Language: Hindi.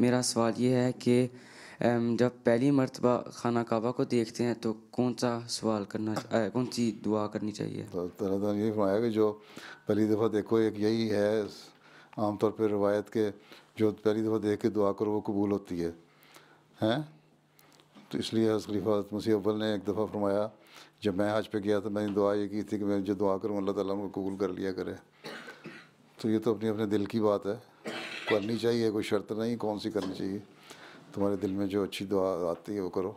मेरा सवाल ये है कि जब पहली मरतबा खाना काबा को देखते हैं तो कौन सा सवाल करना आ, कौन सी दुआ करनी चाहिए तो ये फरमाया कि जो पहली दफ़ा देखो एक यही है आमतौर पर रवायत के जो पहली दफ़ा देख के दुआ करो वो कबूल होती है हैं तो इसलिए हसलीफा मुसी मसीह अव्वल ने एक दफ़ा फरमाया जब मैं हज पे गया तो मैंने दुआ ये की थी कि मैं जो दुआ करूँ अल्लाह तुम कबूल कर लिया करे तो ये तो अपने अपने दिल की बात है करनी चाहिए कोई शर्त नहीं कौन सी करनी चाहिए तुम्हारे दिल में जो अच्छी दुआ आती है वो करो